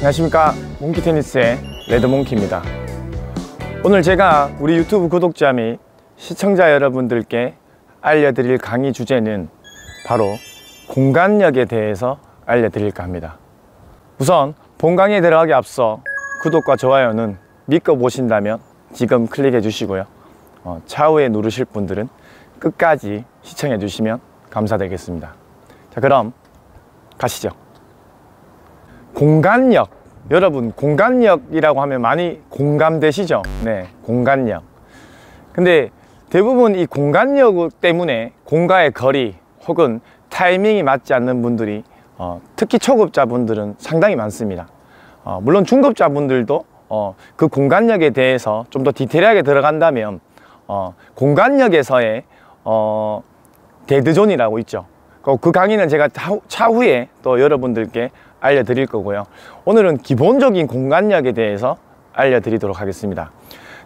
안녕하십니까 몽키 테니스의 레드몽키입니다 오늘 제가 우리 유튜브 구독자 및 시청자 여러분들께 알려드릴 강의 주제는 바로 공간력에 대해서 알려드릴까 합니다 우선 본강에 들어가기 앞서 구독과 좋아요는 믿고 보신다면 지금 클릭해 주시고요 어, 차후에 누르실 분들은 끝까지 시청해 주시면 감사드리겠습니다 자 그럼 가시죠 공간력 여러분 공간력이라고 하면 많이 공감되시죠? 네 공간력 근데 대부분 이 공간력 때문에 공간의 거리 혹은 타이밍이 맞지 않는 분들이 어, 특히 초급자분들은 상당히 많습니다 어, 물론 중급자분들도 어, 그 공간력에 대해서 좀 더 디테일하게 들어간다면 어, 공간력에서의 어, 데드존이라고 있죠 그, 그 강의는 제가 차후에 또 여러분들께 알려드릴 거고요 오늘은 기본적인 공간력에 대해서 알려드리도록 하겠습니다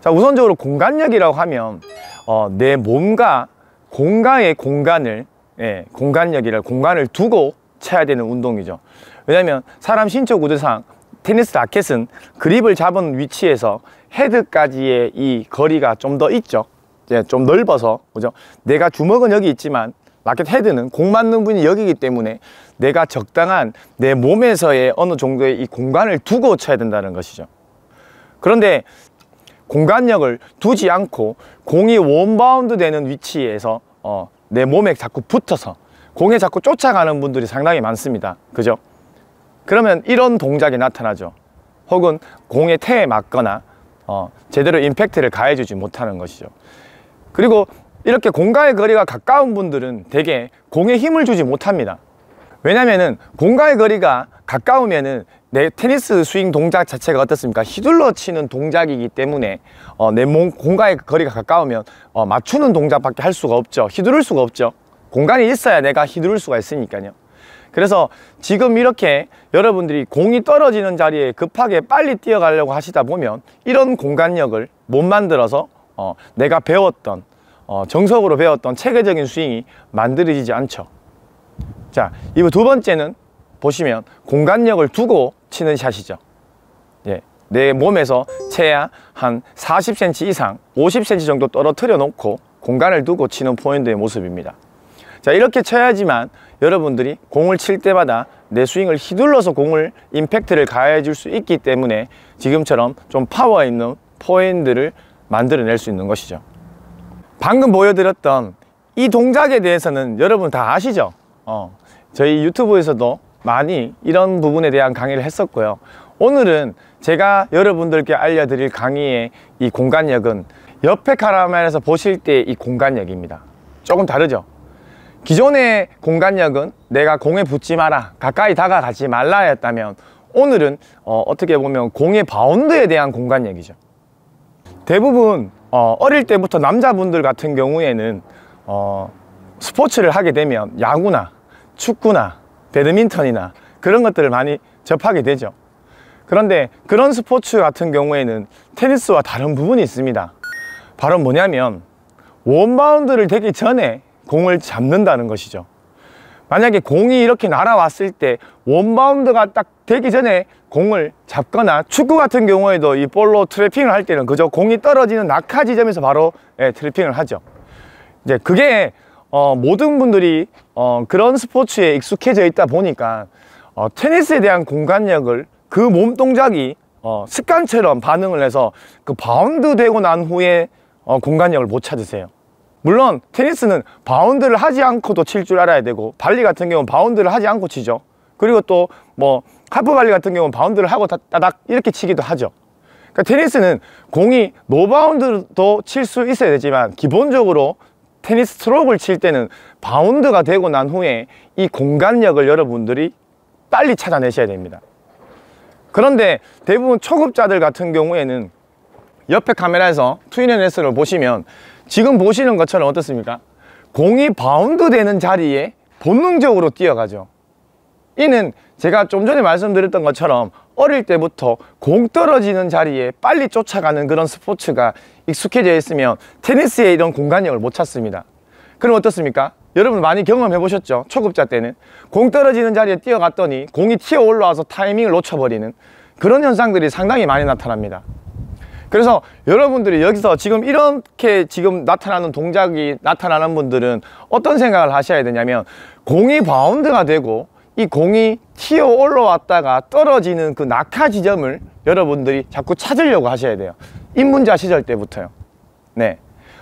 자 우선적으로 공간력이라고 하면 어, 내 몸과 공간의 공간을 예, 공간력이라 공간을 두고 쳐야 되는 운동이죠 왜냐하면 사람 신체 구조상 테니스 라켓은 그립을 잡은 위치에서 헤드까지의 이 거리가 좀 더 있죠 예, 좀 넓어서 그죠 내가 주먹은 여기 있지만 마켓 헤드는 공 맞는 분이 여기기 때문에 내가 적당한 내 몸에서의 어느 정도의 이 공간을 두고 쳐야 된다는 것이죠 그런데 공간력을 두지 않고 공이 원바운드 되는 위치에서 어, 내 몸에 자꾸 붙어서 공에 자꾸 쫓아가는 분들이 상당히 많습니다 그죠? 그러면 이런 동작이 나타나죠 혹은 공의 태에 맞거나 어, 제대로 임팩트를 가해주지 못하는 것이죠 그리고 이렇게 공과의 거리가 가까운 분들은 대개 공에 힘을 주지 못합니다 왜냐면은 공과의 거리가 가까우면은 내 테니스 스윙 동작 자체가 어떻습니까 휘둘러 치는 동작이기 때문에 어, 내몸 공과의 거리가 가까우면 어, 맞추는 동작밖에 할 수가 없죠 휘두를 수가 없죠 공간이 있어야 내가 휘두를 수가 있으니까요 그래서 지금 이렇게 여러분들이 공이 떨어지는 자리에 급하게 빨리 뛰어가려고 하시다 보면 이런 공간력을 못 만들어서 어, 내가 배웠던 어, 정석으로 배웠던 체계적인 스윙이 만들어지지 않죠 자 이번 두 번째는 보시면 공간력을 두고 치는 샷이죠 예, 내 몸에서 최하 한 40cm 이상 50cm 정도 떨어뜨려 놓고 공간을 두고 치는 포핸드의 모습입니다 자 이렇게 쳐야지만 여러분들이 공을 칠 때마다 내 스윙을 휘둘러서 공을 임팩트를 가해줄 수 있기 때문에 지금처럼 좀 파워 있는 포핸드를 만들어낼 수 있는 것이죠 방금 보여드렸던 이 동작에 대해서는 여러분 다 아시죠? 어, 저희 유튜브에서도 많이 이런 부분에 대한 강의를 했었고요 오늘은 제가 여러분들께 알려드릴 강의의 이 공간력은 옆에 카라멜에서 보실 때 이 공간력입니다 조금 다르죠? 기존의 공간력은 내가 공에 붙지 마라 가까이 다가가지 말라 했다면 오늘은 어, 떻게 보면 공의 바운드에 대한 공간력이죠 대부분 어, 어릴 때부터 남자분들 같은 경우에는 어, 스포츠를 하게 되면 야구나 축구나 배드민턴이나 그런 것들을 많이 접하게 되죠 그런데 그런 스포츠 같은 경우에는 테니스와 다른 부분이 있습니다 바로 뭐냐면 원바운드를 되기 전에 공을 잡는다는 것이죠 만약에 공이 이렇게 날아왔을 때 원바운드가 딱 되기 전에 공을 잡거나 축구 같은 경우에도 이 볼로 트래핑을 할 때는 그저 공이 떨어지는 낙하 지점에서 바로 예, 트래핑을 하죠 이제 그게 어, 모든 분들이 어, 그런 스포츠에 익숙해져 있다 보니까 어, 테니스에 대한 공간력을 그 몸 동작이 어, 습관처럼 반응을 해서 그 바운드 되고 난 후에 어, 공간력을 못 찾으세요 물론 테니스는 바운드를 하지 않고도 칠 줄 알아야 되고 발리 같은 경우는 바운드를 하지 않고 치죠 그리고 또뭐 하프 발리 같은 경우는 바운드를 하고 따닥 이렇게 치기도 하죠 그러니까 테니스는 공이 노바운드도 칠 수 있어야 되지만 기본적으로 테니스 스트로크를 칠 때는 바운드가 되고 난 후에 이 공간력을 여러분들이 빨리 찾아내셔야 됩니다 그런데 대부분 초급자들 같은 경우에는 옆에 카메라에서 트윈 앤 레슨을 보시면 지금 보시는 것처럼 어떻습니까? 공이 바운드 되는 자리에 본능적으로 뛰어가죠 이는 제가 좀 전에 말씀드렸던 것처럼 어릴 때부터 공 떨어지는 자리에 빨리 쫓아가는 그런 스포츠가 익숙해져 있으면 테니스에 이런 공간력을 못 찾습니다 그럼 어떻습니까? 여러분 많이 경험해 보셨죠? 초급자 때는 공 떨어지는 자리에 뛰어갔더니 공이 튀어 올라와서 타이밍을 놓쳐버리는 그런 현상들이 상당히 많이 나타납니다 그래서 여러분들이 여기서 지금 이렇게 지금 나타나는 동작이 나타나는 분들은 어떤 생각을 하셔야 되냐면 공이 바운드가 되고 이 공이 튀어 올라왔다가 떨어지는 그 낙하 지점을 여러분들이 자꾸 찾으려고 하셔야 돼요 입문자 시절 때부터요 네.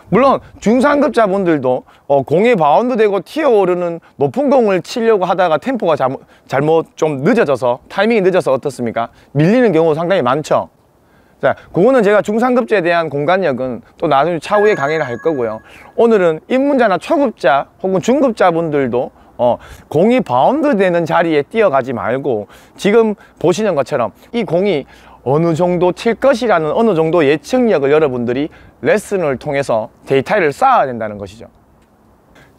물론 중상급자분들도 어, 공이 바운드되고 튀어오르는 높은 공을 치려고 하다가 템포가 잘못, 잘못 좀 늦어져서 타이밍이 늦어서 어떻습니까? 밀리는 경우 상당히 많죠 자, 그거는 제가 중상급자에 대한 공간력은 또 나중에 차후에 강의를 할 거고요. 오늘은 입문자나 초급자 혹은 중급자분들도 어, 공이 바운드 되는 자리에 뛰어가지 말고 지금 보시는 것처럼 이 공이 어느 정도 칠 것이라는 어느 정도 예측력을 여러분들이 레슨을 통해서 데이터를 쌓아야 된다는 것이죠.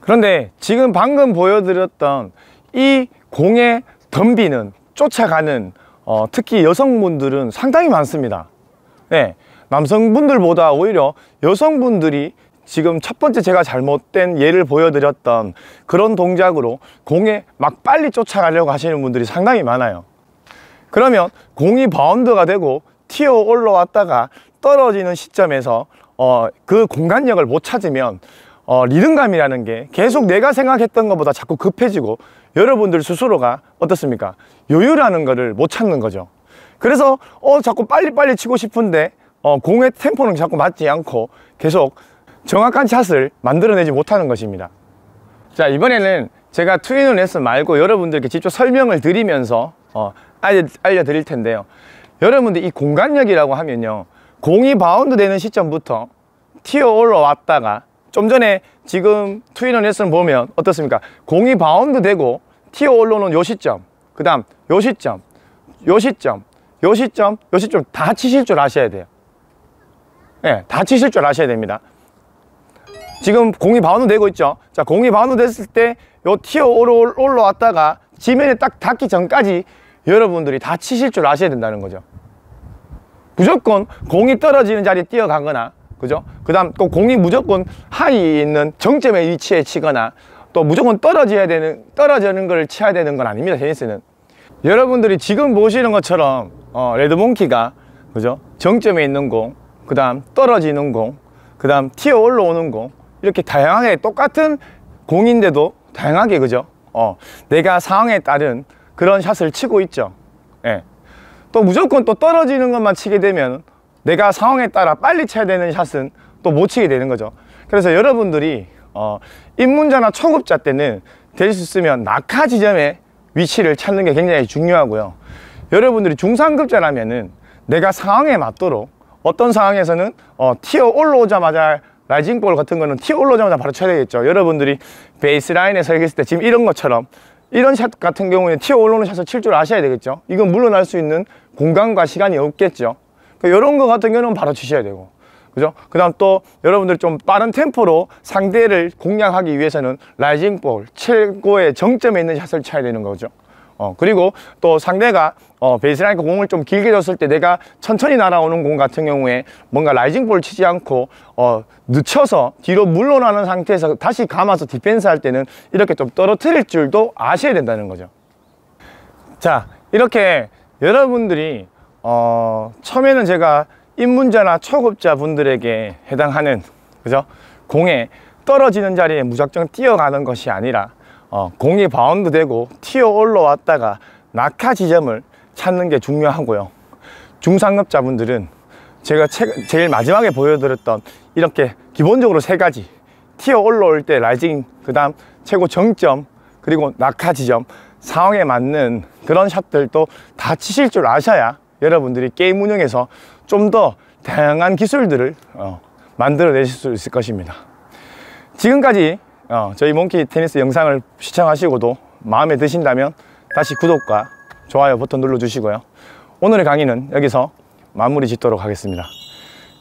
그런데 지금 방금 보여드렸던 이 공의 덤비는 쫓아가는 어, 특히 여성분들은 상당히 많습니다. 네, 남성분들보다 오히려 여성분들이 지금 첫 번째 제가 잘못된 예를 보여드렸던 그런 동작으로 공에 막 빨리 쫓아가려고 하시는 분들이 상당히 많아요 그러면 공이 바운드가 되고 튀어 올라왔다가 떨어지는 시점에서 어, 그 공간력을 못 찾으면 어, 리듬감이라는 게 계속 내가 생각했던 것보다 자꾸 급해지고 여러분들 스스로가 어떻습니까? 여유라는 거를 못 찾는 거죠 그래서 어 자꾸 빨리빨리 치고 싶은데 어 공의 템포는 자꾸 맞지 않고 계속 정확한 샷을 만들어내지 못하는 것입니다 자 이번에는 제가 트인원 레슨 말고 여러분들께 직접 설명을 드리면서 어, 알려, 알려드릴 텐데요 여러분들 이 공간력이라고 하면요 공이 바운드 되는 시점부터 튀어 올라왔다가 좀 전에 지금 투인원 레슨 보면 어떻습니까 공이 바운드 되고 튀어 올라오는 요 시점 그 다음 요 시점 요 시점 요 시점, 요 시점 다 치실 줄 아셔야 돼요. 예, 네, 다 치실 줄 아셔야 됩니다. 지금 공이 바운드 되고 있죠. 자, 공이 바운드 됐을 때요 튀어 올라왔다가 지면에 딱 닿기 전까지 여러분들이 다 치실 줄 아셔야 된다는 거죠. 무조건 공이 떨어지는 자리에 뛰어가거나 그죠? 그 다음 또 공이 무조건 하이 있는 정점의 위치에 치거나 또 무조건 떨어져야 되는 떨어지는 걸 쳐야 되는 건 아닙니다. 테니스는 여러분들이 지금 보시는 것처럼 어, 레드몽키가 그죠? 정점에 있는 공, 그 다음 떨어지는 공, 그 다음 튀어 올라오는 공 이렇게 다양하게 똑같은 공인데도 다양하게 그죠? 어, 내가 상황에 따른 그런 샷을 치고 있죠. 예. 또 무조건 또 떨어지는 것만 치게 되면 내가 상황에 따라 빨리 쳐야 되는 샷은 또 못 치게 되는 거죠. 그래서 여러분들이 어, 입문자나 초급자 때는 될 수 있으면 낙하 지점에 위치를 찾는 게 굉장히 중요하고요. 여러분들이 중상급자라면은 내가 상황에 맞도록 어떤 상황에서는 어, 티어 올라오자마자 라이징 볼 같은 거는 티어 올라오자마자 바로 쳐야 되겠죠 여러분들이 베이스라인에 서 있을 때 지금 이런 것처럼 이런 샷 같은 경우에 티어 올라오는 샷을 칠 줄 아셔야 되겠죠 이건 물러날 수 있는 공간과 시간이 없겠죠 그러 그러니까 이런 거 같은 경우는 바로 치셔야 되고 그죠? 그 다음 또 여러분들 좀 빠른 템포로 상대를 공략하기 위해서는 라이징 볼 최고의 정점에 있는 샷을 쳐야 되는 거죠 어, 그리고 또 상대가 어, 베이스라인 공을 좀 길게 줬을 때 내가 천천히 날아오는 공 같은 경우에 뭔가 라이징 볼 치지 않고 어, 늦춰서 뒤로 물러나는 상태에서 다시 감아서 디펜스 할 때는 이렇게 좀 떨어뜨릴 줄도 아셔야 된다는 거죠. 자, 이렇게 여러분들이 어, 처음에는 제가 입문자나 초급자 분들에게 해당하는 그죠? 공에 떨어지는 자리에 무작정 뛰어가는 것이 아니라 어, 공이 바운드 되고 튀어 올라왔다가 낙하 지점을 찾는 게 중요하고요 중상급자분들은 제가 체, 제일 마지막에 보여드렸던 이렇게 기본적으로 세 가지 튀어 올라올 때 라이징 그 다음 최고 정점 그리고 낙하 지점 상황에 맞는 그런 샷들도 다 치실 줄 아셔야 여러분들이 게임 운영에서 좀 더 다양한 기술들을 어, 만들어내실 수 있을 것입니다 지금까지 어, 저희 몽키 테니스 영상을 시청하시고도 마음에 드신다면 다시 구독과 좋아요 버튼 눌러주시고요 오늘의 강의는 여기서 마무리 짓도록 하겠습니다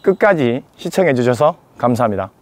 끝까지 시청해 주셔서 감사합니다